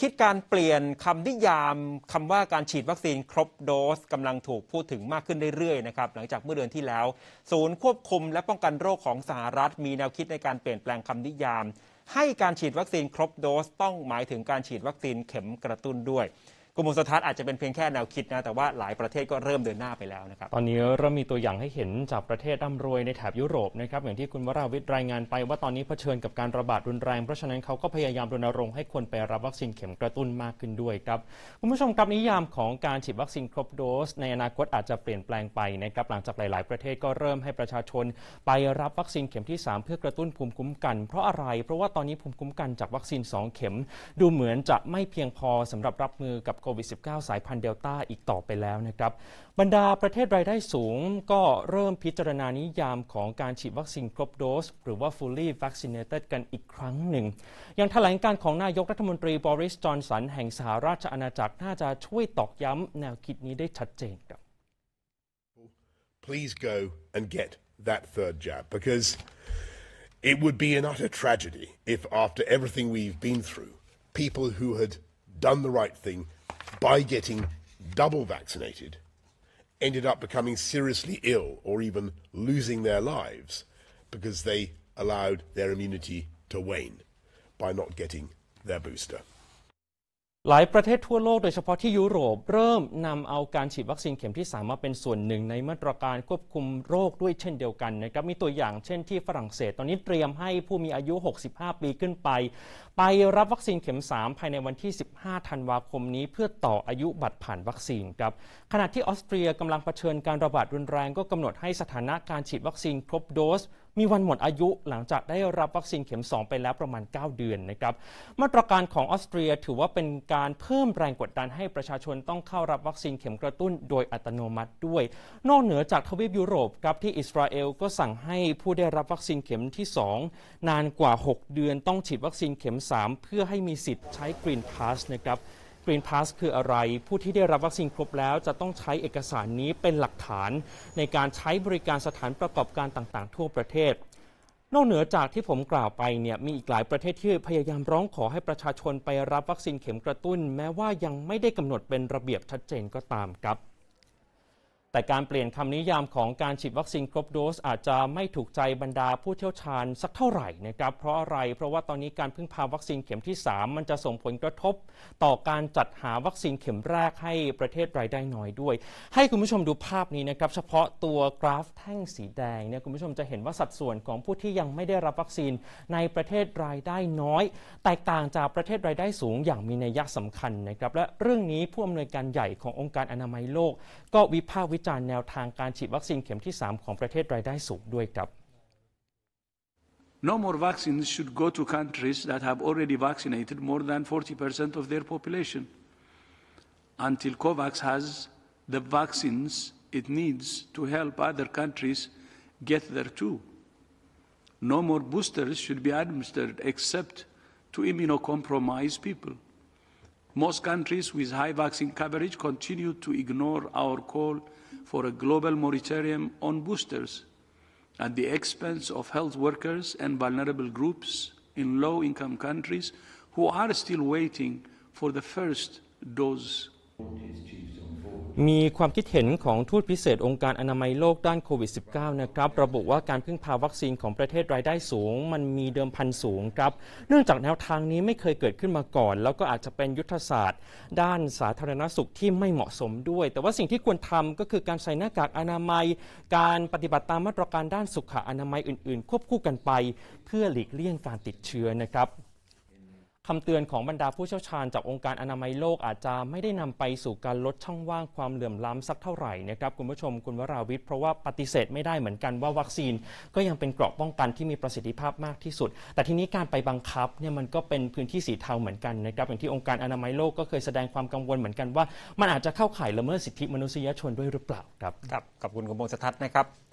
คิดการเปลี่ยนคำนิยามคำว่าการฉีดวัคซีนครบโดสกำลังถูกพูดถึงมากขึ้นเรื่อยๆนะครับหลังจากเมื่อเดือนที่แล้ว ศูนย์ควบคุมและป้องกันโรคของสหรัฐ มีแนวคิดในการเปลี่ยนแปลงคำนิยามให้การฉีดวัคซีนครบโดสต้องหมายถึงการฉีดวัคซีนเข็มกระตุ้นด้วยก่มสถานอาจจะเป็นเพียงแค่แนวคิดนะแต่ว่าหลายประเทศก็เริ่มเดินหน้าไปแล้วนะครับตอนนี้เริ่มมีตัวอย่างให้เห็นจากประเทศร่ำรวยในแถบยุโรปนะครับอย่างที่คุณวราวิทย์รายงานไปว่าตอนนี้เผชิญกับการระบาดรุนแรง เพราะฉะนั้นเขาก็พยายามรณรงค์ให้คนไปรับวัคซีนเข็มกระตุ้นมากขึ้นด้วยครับคุณผู้ชมครับนิยามของการฉีดวัคซีนครบโดส ในอนาคตอาจจะเปลี่ยนแปลงไปนะครับหลังจากหลาย ๆ ประเทศก็เริ่มให้ประชาชน ไปรับวัคซีนเข็มที่ 3 เพื่อกระตุ้นภูมิคุ้มกัน เพราะอะไร เพราะว่าตอนนี้ภูมิคุ้มกันจากวัคซีน2เข็มดูเหมือนจะไม่เพียงพอสำหรับรับมือกับโควิด -19 สายพันธุ์เดลต้าอีกต่อไปแล้วนะครับบรรดาประเทศรายได้สูงก็เริ่มพิจารณานิยามของการฉีดวัคซีนครบโดสหรือว่า fully vaccinated กันอีกครั้งหนึ่งอย่างแถลงการของนายกรัฐมนตรีบริสจอนสันแห่งสหราชอาณาจักรน่าจะช่วยตอกย้ำแนวคิดนี้ได้ชัดเจนครับ Please go and get that third jab because It would be an utter tragedy if, after everything we've been through, people who had done the right thing by getting double vaccinated ended up becoming seriously ill or even losing their lives because they allowed their immunity to wane by not getting their booster. หลายประเทศทั่วโลกโดยเฉพาะที่ยุโรปเริ่มนำเอาการฉีดวัคซีนเข็มที่สามมาเป็นส่วนหนึ่ง ในมาตรการควบคุมโรคด้วยเช่นเดียวกันนะครับมีตัวอย่างเช่นที่ฝรั่งเศสตอนนี้เตรียมให้ผู้มีอายุ 65 ปีขึ้นไป ไปรับวัคซีนเข็ม 3 ภายในวันที่ 15ธันวาคมนี้เพื่อต่ออายุบัตรผ่านวัคซีนครับขณะที่ออสเตรียกำลังเผชิญการระบาดรุนแรง ก็กำหนดให้สถานะการฉีดวัคซีนครบโดสมีวันหมดอายุหลังจากได้รับวัคซีนเข็ม 2 ไปแล้วประมาณ 9 เดือนนะครับมาตรการของออสเตรียถือว่าเป็นการเพิ่มแรงกดดันให้ประชาชนต้องเข้ารับวัคซีนเข็มกระตุ้นโดยอัตโนมัติด้วย นอกเหนือจากทวีปยุโรปครับที่อิสราเอลก็สั่งให้ผู้ได้รับวัคซีนเข็มที่ 2 นานกว่า 6 เดือน ต้องฉีดวัคซีนเข็ม 3 เพื่อให้มีสิทธิ์ใช้กรีนพาสนะครับ Green Pass คืออะไรผู้ที่ได้รับวัคซีนครบแล้ว จะต้องใช้เอกสารนี้เป็นหลักฐาน ในการใช้บริการสถานประกอบการต่าง ๆ ทั่วประเทศ นอกเหนือจากที่ผมกล่าวไปเนี่ยมีอีกหลายประเทศที่พยายามร้องขอให้ประชาชนไปรับวัคซีนเข็มกระตุ้น แม้ว่ายังไม่ได้กำหนดเป็นระเบียบชัดเจนก็ตามครับแต่การเปลี่ยนคำนิยามของการฉีดวัคซีนครบโดสอาจจะไม่ถูกใจบรรดาผู้เที่ยวชาญสักเท่าไหร่นะครับเพราะอะไรเพราะว่าตอนนี้การพึ่งพาวัคซีนเข็มที่ 3 มันจะส่งผลกระทบ ต่อการจัดหาวัคซีนเข็มแรกให้ประเทศรายได้น้อยด้วย ให้คุณผู้ชมดูภาพนี้นะครับเฉพาะตัวกราฟแท่งสีแดงเนี่ยคุณผู้ชมจะเห็นว่าสัดส่วนของผู้ที่ยังไม่ได้รับวัคซีนในประเทศรายได้น้อย แตกต่างจากประเทศรายได้สูงอย่างมีนัยสำคัญนะครับและเรื่องนี้ผู้อำนวยการใหญ่ขององค์การอนามัยโลก ก็วิพากษ์วิจารณ์แนวทางการฉีดวัคซีนเข็มที่ No more vaccines should go to countries that have already vaccinated more than 40% of their population until COVAX has the vaccines it needs to help other countries get there too. No more boosters should be administered except to immunocompromised people. Most countries with high vaccine coverage continue to ignore our call for a global moratorium on boosters at the expense of health workers and vulnerable groups in low-income countries who are still waiting for the first dose. มีความคิดเห็นของทูตพิเศษองค์การอนามัยโลกด้านโควิด -19 นะครับ ระบุว่าการพึ่งพาวัคซีนของประเทศรายได้สูงมันมีเดิมพันสูงครับ เนื่องจากแนวทางนี้ไม่เคยเกิดขึ้นมาก่อน แล้วก็อาจจะเป็นยุทธศาสตร์ด้านสาธารณสุขที่ไม่เหมาะสมด้วย แต่ว่าสิ่งที่ควรทำก็คือการใส่หน้ากากอนามัยการปฏิบัติตามมาตรการด้านสุขอนามัยอื่นๆ ควบคู่กันไปเพื่อหลีกเลี่ยงการติดเชื้อนะครับคำเตือนของบรรดาผู้เชี่ยวชาญจากองค์การอนามัยโลกอาจจะไม่ได้นำไปสู่การลดช่องว่างความเหลื่อมล้ำสักเท่าไหร่นะครับคุณผู้ชมคุณวราวิทย์เพราะว่าปฏิเสธไม่ได้เหมือนกันว่าวัคซีนก็ยังเป็นเกราะป้องกันที่มีประสิทธิภาพมากที่สุด แต่ทีนี้การไปบังคับเนี่ยมันก็เป็นพื้นที่สีเทาเหมือนกันนะครับอย่างที่องค์การอนามัยโลกก็เคยแสดงความกังวลเหมือนกันว่า มันอาจจะเข้าข่ายละเมิดสิทธิมนุษยชนด้วยหรือเปล่าครับครับขอบคุณคุณพงษ์ทัศย์นะครับ